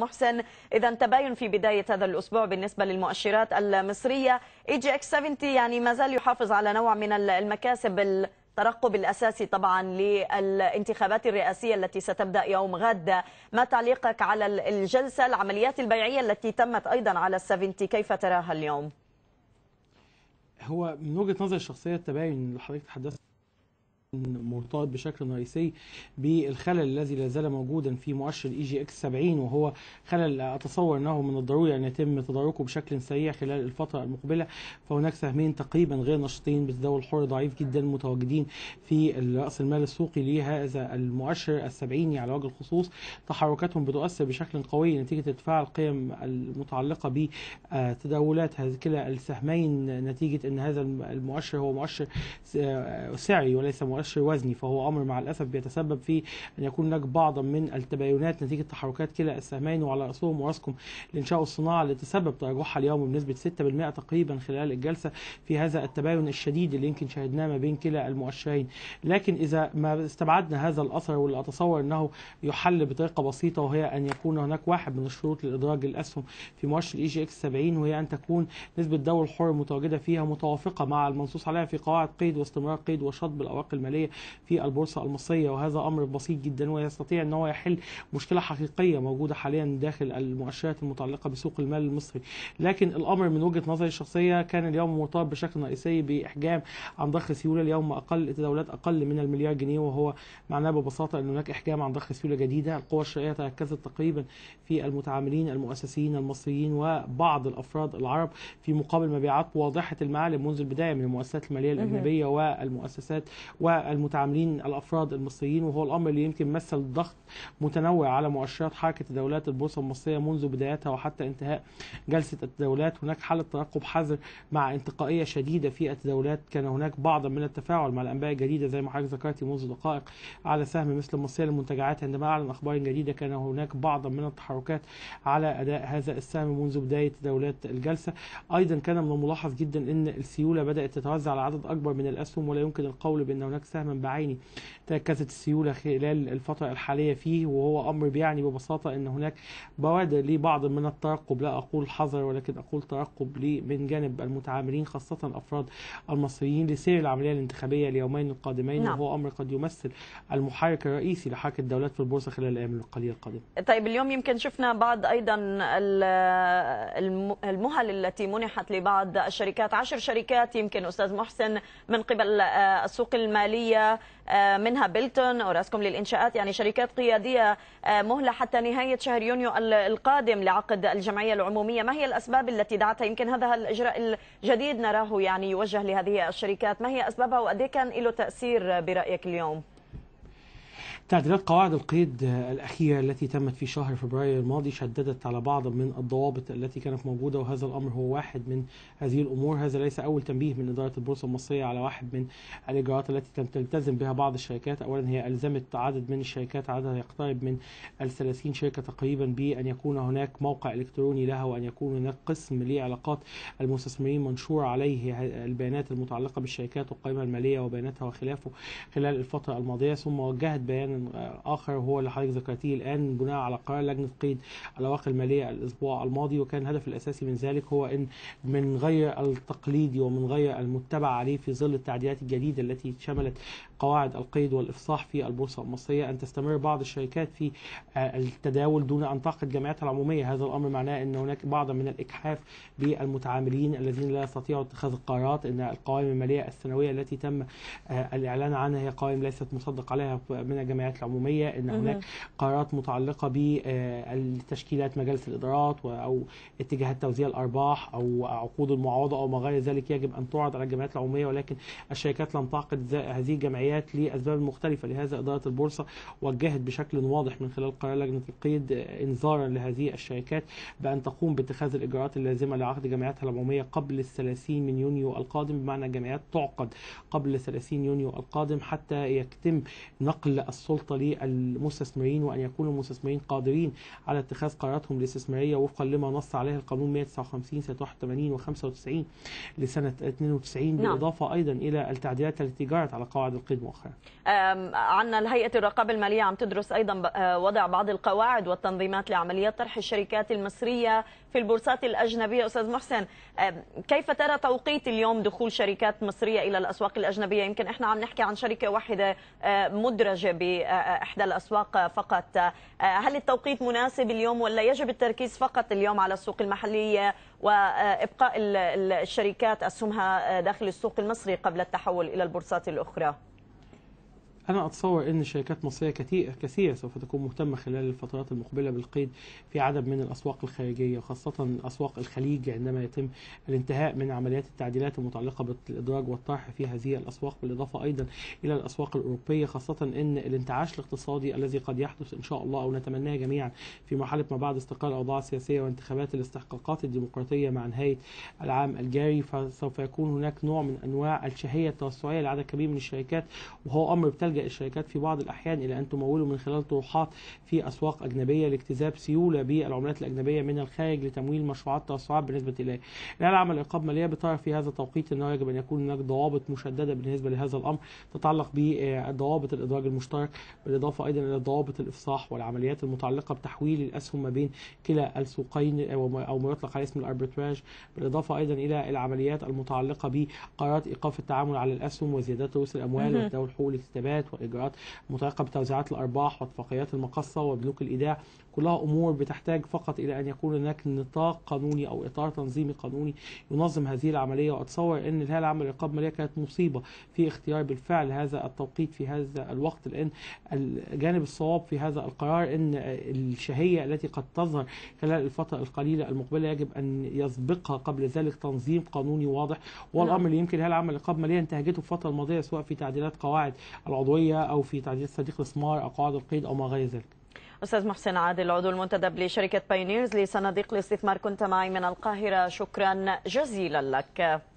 محسن إذا تباين في بداية هذا الأسبوع بالنسبة للمؤشرات المصرية اي جي اكس 70 يعني ما زال يحافظ على نوع من المكاسب الترقب الأساسي طبعا للانتخابات الرئاسية التي ستبدأ يوم غد ما تعليقك على الجلسة العمليات البيعية التي تمت أيضا على 70 كيف تراها اليوم؟ هو من وجهة نظري الشخصية التباين اللي حضرتك تحدثت مرتبط بشكل رئيسي بالخلل الذي لا زال موجودا في مؤشر اي جي اكس 70 وهو خلل اتصور انه من الضروري ان يتم تداركه بشكل سريع خلال الفتره المقبله فهناك سهمين تقريبا غير نشطين بالتداول الحر ضعيف جدا متواجدين في راس المال السوقي لهذا المؤشر السبعيني على وجه الخصوص تحركاتهم بتؤثر بشكل قوي نتيجه ارتفاع القيم المتعلقه بتداولات هذه كلا السهمين نتيجه ان هذا المؤشر هو مؤشر آه، سعري وليس مؤشر مؤشر وزني فهو امر مع الاسف بيتسبب في ان يكون هناك بعضا من التباينات نتيجه تحركات كلا السهمين وعلى راسهم وراسكم الانشاء والصناعه اللي تسبب تراجعها اليوم بنسبه 6% تقريبا خلال الجلسه في هذا التباين الشديد اللي يمكن شاهدناه ما بين كلا المؤشرين لكن اذا ما استبعدنا هذا الاثر واللي اتصور انه يحل بطريقه بسيطه وهي ان يكون هناك واحد من الشروط لادراج الاسهم في مؤشر اي جي اكس 70 وهي ان تكون نسبه الدواء الحر المتواجده فيها متوافقه مع المنصوص عليها في قواعد قيد واستمرار قيد وشطب الاوراق الماليه الماليه في البورصه المصريه وهذا امر بسيط جدا ويستطيع ان هو يحل مشكله حقيقيه موجوده حاليا داخل المؤشرات المتعلقه بسوق المال المصري لكن الامر من وجهه نظري الشخصيه كان اليوم مرتبط بشكل رئيسي باحجام عن ضخ سيوله اليوم اقل تداولات اقل من المليار جنيه وهو معناه ببساطه ان هناك احجام عن ضخ سيوله جديده القوى الشرائيه تركزت تقريبا في المتعاملين المؤسسيين المصريين وبعض الافراد العرب في مقابل مبيعات واضحه المعالم منذ البدايه من المؤسسات الماليه الاجنبيه والمؤسسات و المتعاملين الافراد المصريين وهو الامر اللي يمكن مثل ضغط متنوع على مؤشرات حركه تداولات البورصه المصريه منذ بدايتها وحتى انتهاء جلسه التداولات هناك حاله ترقب حذر مع انتقائيه شديده في التداولات كان هناك بعض من التفاعل مع الانباء الجديده زي ما حضرتك ذكرتي منذ دقائق على سهم مثل المصريه للمنتجعات عندما اعلن اخبار جديده كان هناك بعض من التحركات على اداء هذا السهم منذ بدايه تداولات الجلسه ايضا كان من الملاحظ جدا ان السيوله بدات تتوزع على عدد اكبر من الاسهم ولا يمكن القول بان هناك سهما بعيني تركزت السيولة خلال الفترة الحالية فيه وهو أمر بيعني ببساطة أن هناك بوادر لبعض من الترقب لا أقول حذر ولكن أقول ترقب من جانب المتعاملين خاصة أفراد المصريين لسير العملية الانتخابية اليومين القادمين نعم. وهو أمر قد يمثل المحرك الرئيسي لحركة الدولات في البورصة خلال الأيام القليلة القادمة طيب اليوم يمكن شفنا بعض أيضا المهل التي منحت لبعض الشركات عشر شركات يمكن أستاذ محسن من قبل آه، السوق المالي الدولية آه، منها بيلتون راسكم للإنشاءات يعني شركات قيادية آه، مهلة حتى نهاية شهر يونيو القادم لعقد الجمعية العمومية ما هي الأسباب التي دعتها يمكن هذا الإجراء الجديد نراه يعني يوجه لهذه الشركات ما هي أسبابها وقد إيه كان له تأثير برأيك اليوم؟ تعديلات قواعد القيد الأخيرة التي تمت في شهر فبراير الماضي شددت على بعض من الضوابط التي كانت موجودة وهذا الأمر هو واحد من هذه الأمور هذا ليس أول تنبيه من إدارة البورصة المصرية على واحد من الإجراءات التي تلتزم بها بعض الشركات أولا هي ألزمت عدد من الشركات عددها يقترب من ال 30 شركة تقريبا بأن يكون هناك موقع إلكتروني لها وأن يكون هناك قسم لعلاقات المستثمرين منشور عليه البيانات المتعلقة بالشركات وقائمها المالية وبياناتها وخلافه خلال الفترة الماضية ثم وجهت بيانا اخر هو اللي حضرتك ذكرتيه الان بناء على قرار لجنه قيد الاوراق الماليه الاسبوع الماضي وكان الهدف الاساسي من ذلك هو ان من غير التقليدي ومن غير المتبع عليه في ظل التعديلات الجديده التي شملت قواعد القيد والافصاح في البورصه المصريه ان تستمر بعض الشركات في آه، التداول دون ان تعقد جمعياتها العموميه هذا الامر معناه ان هناك بعض من الاجحاف بالمتعاملين الذين لا يستطيعوا اتخاذ القرارات ان القوائم الماليه السنويه التي تم آه، الاعلان عنها هي قوائم ليست مصدق عليها من الجمعيات الجمعيات العموميه ان هناك قرارات متعلقه بتشكيلات مجالس الادارات او اتجاهات توزيع الارباح او عقود المعوضه او ما غير ذلك يجب ان تعرض على الجمعيات العموميه ولكن الشركات لم تعقد هذه الجمعيات لاسباب مختلفه لهذا اداره البورصه وجهت بشكل واضح من خلال قرار لجنه القيد انذارا لهذه الشركات بان تقوم باتخاذ الاجراءات اللازمه لعقد جمعياتها العموميه قبل ال 30 من يونيو القادم بمعنى الجمعيات تعقد قبل 30 يونيو القادم حتى يتم نقل السلطة سلطة للمستثمرين وأن يكون المستثمرين قادرين على اتخاذ قراراتهم الاستثمارية وفقا لما نص عليه القانون 159 81 و95 لسنة 92 نعم. بالإضافة أيضا إلى التعديلات التي جرت على قواعد القيد مؤخرا عندنا الهيئة الرقابة المالية عم تدرس أيضا آه، وضع بعض القواعد والتنظيمات لعمليات طرح الشركات المصرية في البورصات الأجنبية أستاذ محسن كيف ترى توقيت اليوم دخول شركات مصرية إلى الأسواق الأجنبية يمكن إحنا عم نحكي عن شركة واحدة آه، مدرجة إحدى الأسواق فقط آه، هل التوقيت مناسب اليوم ولا يجب التركيز فقط اليوم على السوق المحلية وإبقاء الشركات أسهمها داخل السوق المصري قبل التحول إلى البورصات الأخرى؟ أنا أتصور أن شركات مصرية كثير كثيرة سوف تكون مهتمة خلال الفترات المقبلة بالقيد في عدد من الأسواق الخارجية وخاصة أسواق الخليج عندما يتم الانتهاء من عمليات التعديلات المتعلقة بالإدراج والطرح في هذه الأسواق بالإضافة أيضا إلى الأسواق الأوروبية خاصة أن الانتعاش الاقتصادي الذي قد يحدث إن شاء الله أو نتمناه جميعا في مرحلة ما بعد استقرار الأوضاع السياسية وانتخابات الاستحقاقات الديمقراطية مع نهاية العام الجاري فسوف يكون هناك نوع من أنواع الشهية التوسعية لعدد كبير من الشركات وهو أمر بتلجأ الشركات في بعض الأحيان إلى أن تمولوا من خلال طروحات في أسواق أجنبية لاكتساب سيولة بالعملات الأجنبية من الخارج لتمويل مشروعات توسعات بالنسبة إليه. لا عمل إلقاء مالية بطرف في هذا التوقيت أنه يجب أن يكون هناك ضوابط مشددة بالنسبة لهذا الأمر تتعلق بضوابط الإدراج المشترك بالإضافة أيضا إلى ضوابط الإفصاح والعمليات المتعلقة بتحويل الأسهم ما بين كلا السوقين أو ما يطلق على اسم الأربيتراج بالإضافة أيضا إلى العمليات المتعلقة بقرارات إيقاف التعامل على الأسهم وزيادات رؤوس الأموال وتداول حقوق الاكتتابات واجراءات متعلقه المتعلقة بتوزيعات الأرباح واتفاقيات المقصة وبنوك الإيداع كلها أمور بتحتاج فقط إلى أن يكون هناك نطاق قانوني أو إطار تنظيمي قانوني ينظم هذه العملية وأتصور أن الهيئة العامة للرقابة المالية كانت مصيبة في اختيار بالفعل هذا التوقيت في هذا الوقت لأن الجانب الصواب في هذا القرار أن الشهية التي قد تظهر خلال الفترة القليلة المقبلة يجب أن يسبقها قبل ذلك تنظيم قانوني واضح والأمر نعم. اللي يمكن الهيئة العامة للرقابة المالية انتهجته في الفترة الماضية سواء في تعديلات قواعد العضوية العضويه او في تعديل صديق الاسمار او قواعد القيد او ما غير ذلك استاذ محسن عادل عضو المنتدب لشركه باينيرز لصناديق الاستثمار كنت معي من القاهره شكرا جزيلا لك